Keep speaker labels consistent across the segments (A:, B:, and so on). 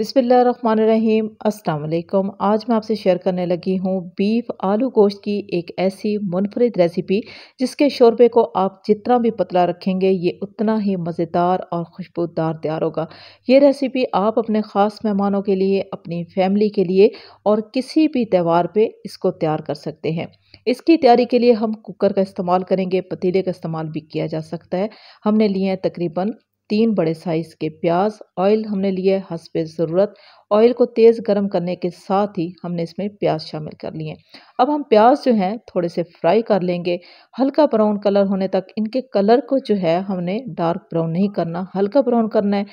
A: बिसमीम अस्सलाम आज मैं आपसे शेयर करने लगी हूँ बीफ आलू गोश्त की एक ऐसी मुनफरद रेसिपी जिसके शोरबे को आप जितना भी पतला रखेंगे ये उतना ही मज़ेदार और खुशबूदार तैयार होगा ये रेसिपी आप अपने ख़ास मेहमानों के लिए अपनी फैमिली के लिए और किसी भी त्यौहार पर इसको तैयार कर सकते हैं इसकी तैयारी के लिए हम कुकर का इस्तेमाल करेंगे पतीले का इस्तेमाल भी किया जा सकता है हमने लिए हैं तकरीबन तीन बड़े साइज़ के प्याज ऑयल हमने लिए है हंसपे ज़रूरत ऑयल को तेज़ गर्म करने के साथ ही हमने इसमें प्याज शामिल कर लिए अब हम प्याज जो हैं थोड़े से फ्राई कर लेंगे हल्का ब्राउन कलर होने तक इनके कलर को जो है हमने डार्क ब्राउन नहीं करना हल्का ब्राउन करना है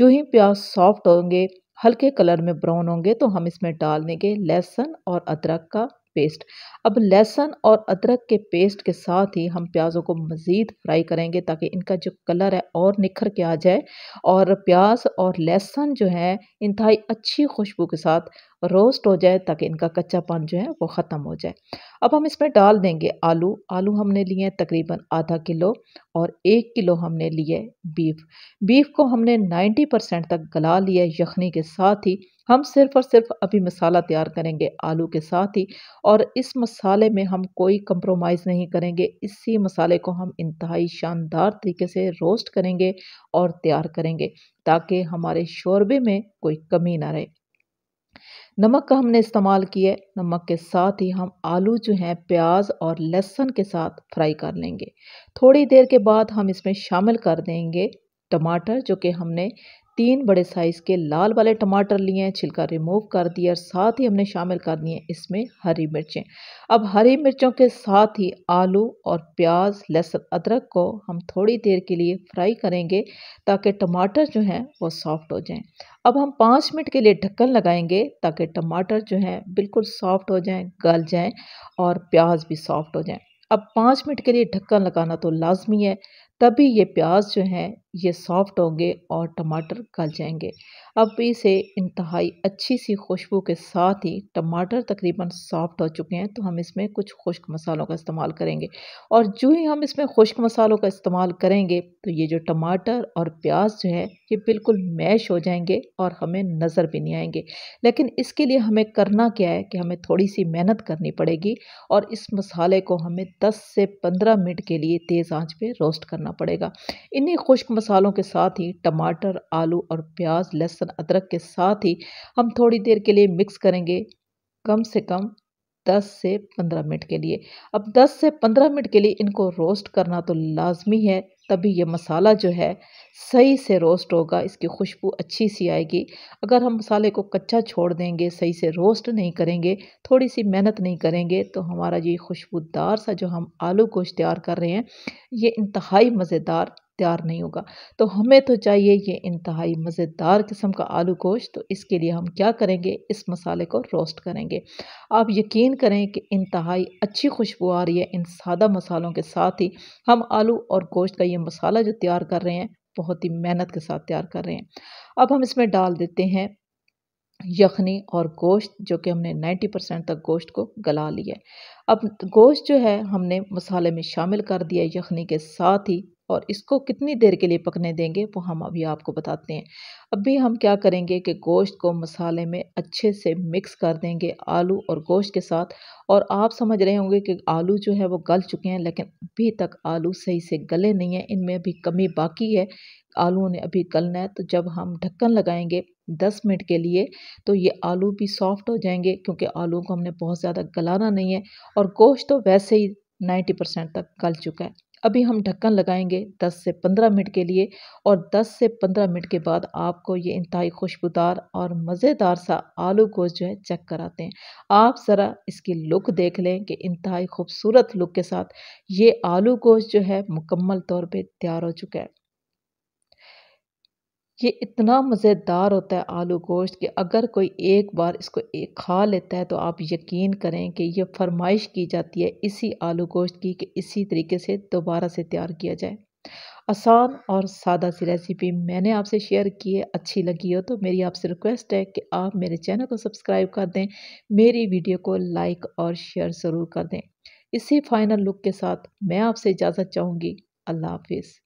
A: जो ही प्याज सॉफ्ट होंगे हल्के कलर में ब्राउन होंगे तो हम इसमें डाल देंगे लहसुन और अदरक का पेस्ट अब लहसुन और अदरक के पेस्ट के साथ ही हम प्याज़ों को मज़ीद फ्राई करेंगे ताकि इनका जो कलर है और निखर के आ जाए और प्याज और लहसुन जो है इंतहाई अच्छी खुशबू के साथ रोस्ट हो जाए ताकि इनका कच्चापन जो है वो ख़त्म हो जाए अब हम इसमें डाल देंगे आलू आलू हमने लिए हैं तकरीबन आधा किलो और एक किलो हमने लिए बीफ बीफ को हमने 90 परसेंट तक गला लिया यखनी के साथ ही हम सिर्फ और सिर्फ अभी मसाला तैयार करेंगे आलू के साथ ही और इस मसाले में हम कोई कंप्रोमाइज़ नहीं करेंगे इसी मसाले को हम इंतहाई शानदार तरीके से रोस्ट करेंगे और तैयार करेंगे ताकि हमारे शोरबे में कोई कमी ना रहे नमक का हमने इस्तेमाल किया है नमक के साथ ही हम आलू जो हैं प्याज और लहसुन के साथ फ्राई कर लेंगे थोड़ी देर के बाद हम इसमें शामिल कर देंगे टमाटर जो कि हमने तीन बड़े साइज़ के लाल वाले टमाटर लिए हैं छिलका रिमूव कर दिया और साथ ही हमने शामिल कर दिए इसमें हरी मिर्चें अब हरी मिर्चों के साथ ही आलू और प्याज लहसुन अदरक को हम थोड़ी देर के लिए फ्राई करेंगे ताकि टमाटर जो हैं वो सॉफ्ट हो जाएं अब हम पाँच मिनट के लिए ढक्कन लगाएंगे ताकि टमाटर जो हैं बिल्कुल सॉफ्ट हो जाएँ गल जाएँ और प्याज भी सॉफ्ट हो जाएँ अब पाँच मिनट के लिए ढक्कन लगाना तो लाजमी है तभी ये प्याज जो हैं ये सॉफ्ट होंगे और टमाटर गल जाएंगे अब इसे इंतहाई अच्छी सी खुशबू के साथ ही टमाटर तकरीबन सॉफ्ट हो चुके हैं तो हम इसमें कुछ खुश्क मसालों का इस्तेमाल करेंगे और जो ही हम इसमें खुश्क मसालों का इस्तेमाल करेंगे तो ये जो टमाटर और प्याज जो है ये बिल्कुल मैश हो जाएंगे और हमें नज़र भी नहीं आएंगे लेकिन इसके लिए हमें करना क्या है कि हमें थोड़ी सी मेहनत करनी पड़ेगी और इस मसाले को हमें दस से पंद्रह मिनट के लिए तेज़ आँच पर रोस्ट करना पड़ेगा इन्हीं खुश्क मसालों के साथ ही टमाटर आलू और प्याज लहसुन अदरक के साथ ही हम थोड़ी देर के लिए मिक्स करेंगे कम से कम 10 से 15 मिनट के लिए अब 10 से 15 मिनट के लिए इनको रोस्ट करना तो लाजमी है तभी ये मसाला जो है सही से रोस्ट होगा इसकी खुशबू अच्छी सी आएगी अगर हम मसाले को कच्चा छोड़ देंगे सही से रोस्ट नहीं करेंगे थोड़ी सी मेहनत नहीं करेंगे तो हमारा ये खुशबूदार सा जो हम आलू गोश्त तैयार कर रहे हैं ये इंतहाई मज़ेदार तैयार नहीं होगा तो हमें तो चाहिए ये इंतहाई मज़ेदार किस्म का आलू गोश्त तो इसके लिए हम क्या करेंगे इस मसाले को रोस्ट करेंगे आप यकीन करें कि इंतहाई अच्छी खुशबू आ रही है इन सादा मसालों के साथ ही हम आलू और गोश्त का ये मसाला जो तैयार कर रहे हैं बहुत ही मेहनत के साथ तैयार कर रहे हैं अब हम इसमें डाल देते हैं यखनी और गोश्त जो कि हमने 90 परसेंट तक गोश्त को गला लिया है अब गोश्त जो है हमने मसाले में शामिल कर दिया यखनी के साथ ही और इसको कितनी देर के लिए पकने देंगे वो हम अभी आपको बताते हैं अभी हम क्या करेंगे कि गोश्त को मसाले में अच्छे से मिक्स कर देंगे आलू और गोश्त के साथ और आप समझ रहे होंगे कि आलू जो है वो गल चुके हैं लेकिन अभी तक आलू सही से गले नहीं हैं इनमें अभी कमी बाकी है आलूओं ने अभी गलना है तो जब हम ढक्कन लगाएंगे दस मिनट के लिए तो ये आलू भी सॉफ्ट हो जाएंगे क्योंकि आलू को हमने बहुत ज़्यादा गलाना नहीं है और गोश्त तो वैसे ही नाइन्टी परसेंट तक गल चुका है अभी हम ढक्कन लगाएंगे 10 से 15 मिनट के लिए और 10 से 15 मिनट के बाद आपको ये इंतहाई खुशबूदार और मज़ेदार सा आलू गोश्त जो है चेक कराते हैं आप ज़रा इसकी लुक देख लें कि इंतहाई खूबसूरत लुक के साथ ये आलू गोश्त जो है मुकम्मल तौर पे तैयार हो चुका है ये इतना मज़ेदार होता है आलू गोश्त कि अगर कोई एक बार इसको एक खा लेता है तो आप यकीन करें कि यह फरमाइश की जाती है इसी आलू गोश्त की कि इसी तरीके से दोबारा से तैयार किया जाए आसान और सादा सी रेसिपी मैंने आपसे शेयर की है अच्छी लगी हो तो मेरी आपसे रिक्वेस्ट है कि आप मेरे चैनल को सब्सक्राइब कर दें मेरी वीडियो को लाइक और शेयर ज़रूर कर दें इसी फाइनल लुक के साथ मैं आपसे इजाज़त चाहूँगी अल्लाह हाफिज़